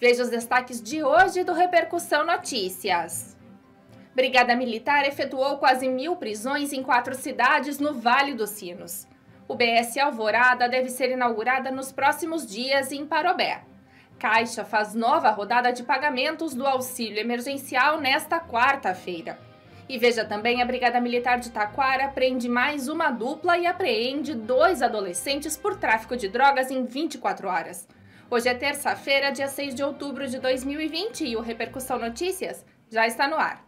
Veja os destaques de hoje do Repercussão Notícias. Brigada Militar efetuou quase mil prisões em quatro cidades no Vale dos Sinos. O BS Alvorada deve ser inaugurada nos próximos dias em Parobé. Caixa faz nova rodada de pagamentos do auxílio emergencial nesta quarta-feira. E veja também a Brigada Militar de Taquara prende mais uma dupla e apreende dois adolescentes por tráfico de drogas em 24 horas. Hoje é terça-feira, dia 6 de outubro de 2020 e o Repercussão Notícias já está no ar.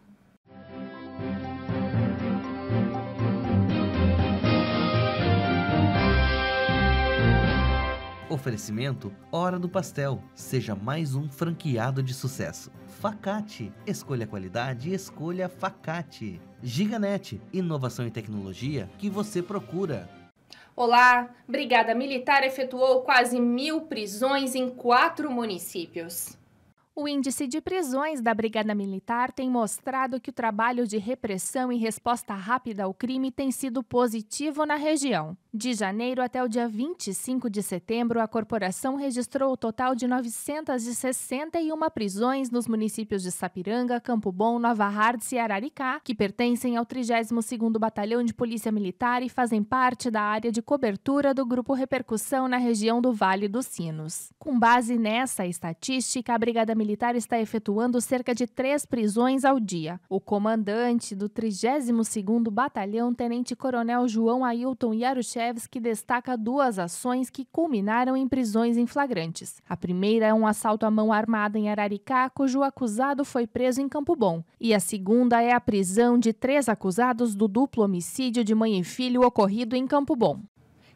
Oferecimento Hora do Pastel. Seja mais um franqueado de sucesso. Facate. Escolha qualidade, escolha Facate. Giganet. Inovação e tecnologia que você procura. Olá, Brigada Militar efetuou quase mil prisões em quatro municípios. O índice de prisões da Brigada Militar tem mostrado que o trabalho de repressão e resposta rápida ao crime tem sido positivo na região. De janeiro até o dia 25 de setembro, a corporação registrou o total de 961 prisões nos municípios de Sapiranga, Campo Bom, Nova Hartz e Araricá, que pertencem ao 32º Batalhão de Polícia Militar e fazem parte da área de cobertura do Grupo Repercussão na região do Vale dos Sinos. Com base nessa estatística, a Brigada Militar está efetuando cerca de três prisões ao dia. O comandante do 32º Batalhão, Tenente Coronel João Ailton Yarushé, que destaca duas ações que culminaram em prisões em flagrantes. A primeira é um assalto à mão armada em Araricá, cujo acusado foi preso em Campo Bom. E a segunda é a prisão de três acusados do duplo homicídio de mãe e filho ocorrido em Campo Bom.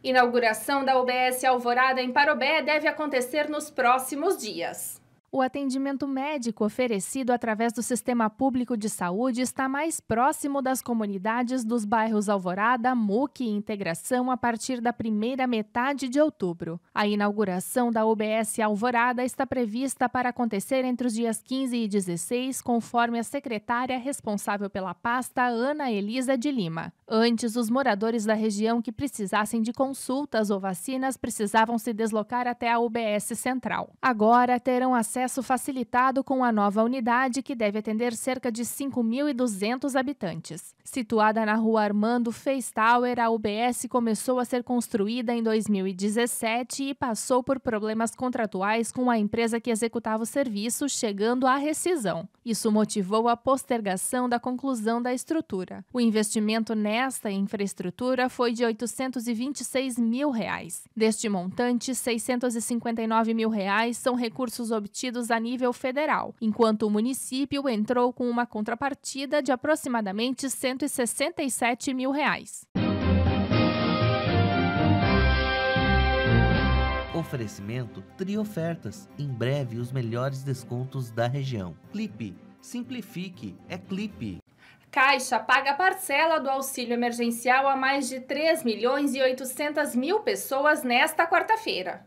Inauguração da UBS Alvorada em Parobé deve acontecer nos próximos dias o atendimento médico oferecido através do sistema público de saúde está mais próximo das comunidades dos bairros Alvorada, MUC e Integração a partir da primeira metade de outubro. A inauguração da UBS Alvorada está prevista para acontecer entre os dias 15 e 16, conforme a secretária responsável pela pasta, Ana Elisa de Lima. Antes, os moradores da região que precisassem de consultas ou vacinas precisavam se deslocar até a UBS Central. Agora terão acesso facilitado com a nova unidade, que deve atender cerca de 5.200 habitantes. Situada na rua Armando Tower, a UBS começou a ser construída em 2017 e passou por problemas contratuais com a empresa que executava o serviço, chegando à rescisão. Isso motivou a postergação da conclusão da estrutura. O investimento nessa nesta infraestrutura foi de 826 mil reais. Deste montante, 659 mil reais são recursos obtidos a nível federal, enquanto o município entrou com uma contrapartida de aproximadamente 167 mil reais. Oferecimento Tri Ofertas. Em breve, os melhores descontos da região. Clipe. Simplifique. É clipe. Caixa paga parcela do auxílio emergencial a mais de 3 milhões e 800 mil pessoas nesta quarta-feira.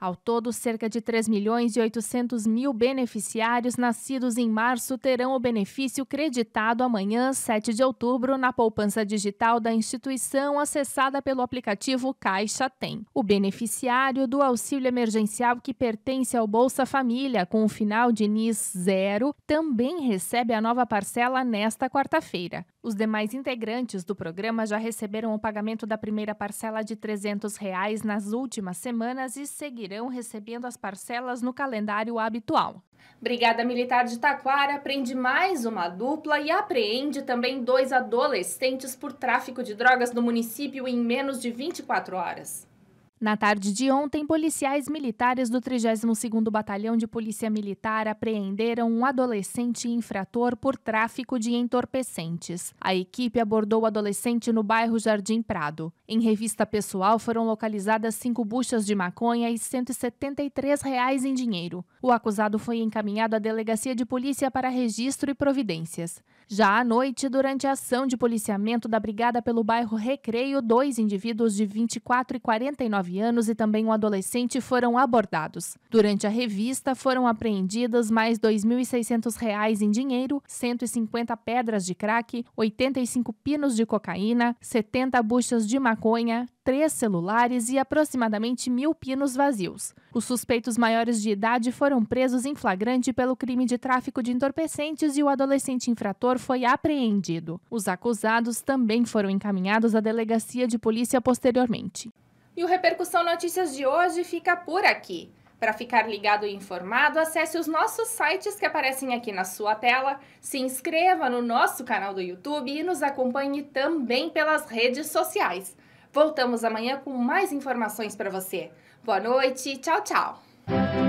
Ao todo, cerca de 3 milhões e 800 mil beneficiários nascidos em março terão o benefício creditado amanhã, 7 de outubro, na poupança digital da instituição acessada pelo aplicativo Caixa Tem. O beneficiário do auxílio emergencial que pertence ao Bolsa Família, com o final de NIS zero, também recebe a nova parcela nesta quarta-feira. Os demais integrantes do programa já receberam o pagamento da primeira parcela de R$ 300 reais nas últimas semanas e seguir seguirão recebendo as parcelas no calendário habitual. Brigada Militar de Taquara prende mais uma dupla e apreende também dois adolescentes por tráfico de drogas no município em menos de 24 horas. Na tarde de ontem, policiais militares do 32º Batalhão de Polícia Militar apreenderam um adolescente infrator por tráfico de entorpecentes. A equipe abordou o adolescente no bairro Jardim Prado. Em revista pessoal, foram localizadas cinco buchas de maconha e R$ 173 reais em dinheiro. O acusado foi encaminhado à Delegacia de Polícia para registro e providências. Já à noite, durante a ação de policiamento da brigada pelo bairro Recreio, dois indivíduos de 24 e 49 19 anos e também um adolescente foram abordados. Durante a revista, foram apreendidas mais R$ 2.600 em dinheiro, 150 pedras de crack, 85 pinos de cocaína, 70 buchas de maconha, três celulares e aproximadamente mil pinos vazios. Os suspeitos maiores de idade foram presos em flagrante pelo crime de tráfico de entorpecentes e o adolescente infrator foi apreendido. Os acusados também foram encaminhados à delegacia de polícia posteriormente. E o Repercussão Notícias de hoje fica por aqui. Para ficar ligado e informado, acesse os nossos sites que aparecem aqui na sua tela, se inscreva no nosso canal do YouTube e nos acompanhe também pelas redes sociais. Voltamos amanhã com mais informações para você. Boa noite, tchau, tchau!